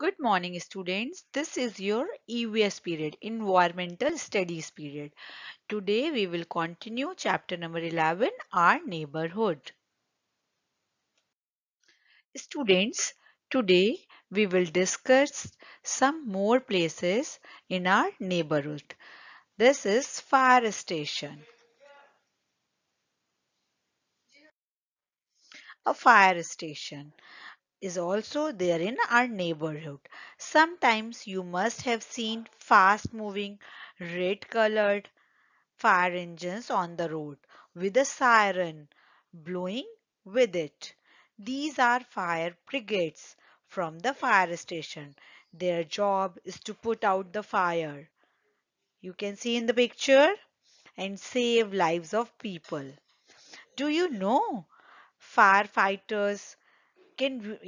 Good morning students. This is your EVS period, Environmental Studies period. Today we will continue chapter number 11, Our Neighborhood. Students, today we will discuss some more places in our neighborhood. This is fire station. A fire station is also there in our neighborhood. Sometimes you must have seen fast moving red colored fire engines on the road with a siren blowing with it. These are fire brigades from the fire station. Their job is to put out the fire. You can see in the picture and save lives of people. Do you know firefighters can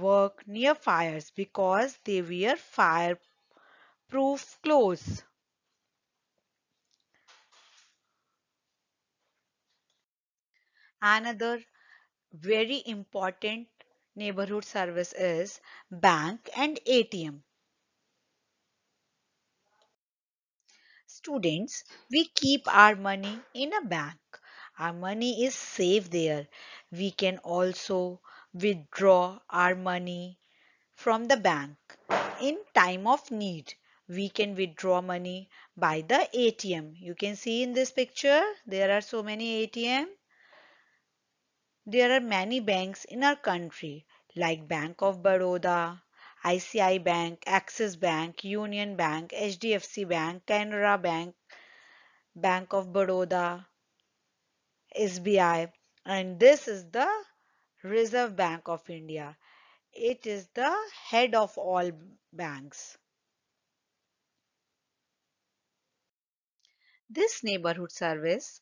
work near fires because they wear fireproof clothes. Another very important neighborhood service is bank and ATM. Students, we keep our money in a bank. Our money is safe there. We can also withdraw our money from the bank. In time of need, we can withdraw money by the ATM. You can see in this picture, there are so many ATM. There are many banks in our country like Bank of Baroda, ICI Bank, Axis Bank, Union Bank, HDFC Bank, Canara Bank, Bank of Baroda, SBI. And this is the Reserve Bank of India. It is the head of all banks. This neighborhood service,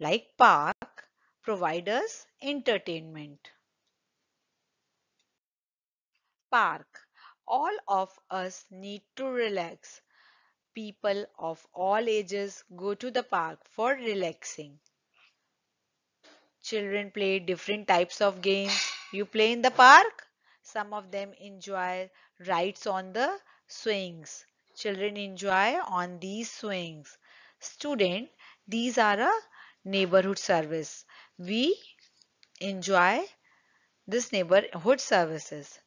like park, provides entertainment. Park. All of us need to relax. People of all ages go to the park for relaxing. Children play different types of games. You play in the park. Some of them enjoy rides on the swings. Children enjoy on these swings. Student, these are a neighborhood service. We enjoy this neighborhood services.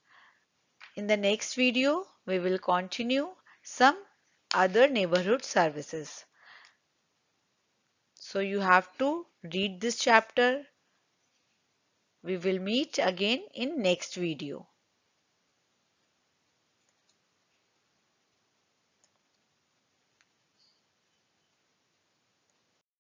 In the next video, we will continue some other neighborhood services. So you have to read this chapter. We will meet again in next video.